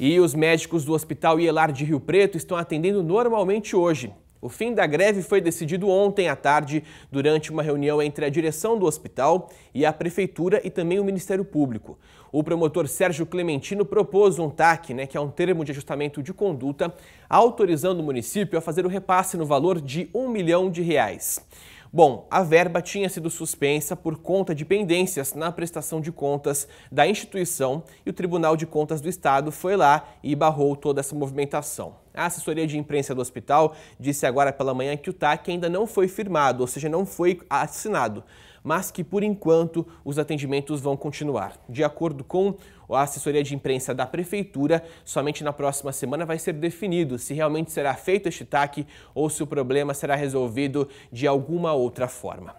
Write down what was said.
E os médicos do Hospital Ielar de Rio Preto estão atendendo normalmente hoje. O fim da greve foi decidido ontem à tarde, durante uma reunião entre a direção do hospital e a prefeitura e também o Ministério Público. O promotor Sérgio Clementino propôs um TAC, né, que é um termo de ajustamento de conduta, autorizando o município a fazer o repasse no valor de um milhão de reais. Bom, a verba tinha sido suspensa por conta de pendências na prestação de contas da instituição e o Tribunal de Contas do Estado foi lá e barrou toda essa movimentação. A assessoria de imprensa do hospital disse agora pela manhã que o TAC ainda não foi firmado, ou seja, não foi assinado mas que por enquanto os atendimentos vão continuar. De acordo com a assessoria de imprensa da prefeitura, somente na próxima semana vai ser definido se realmente será feito este TAC ou se o problema será resolvido de alguma outra forma.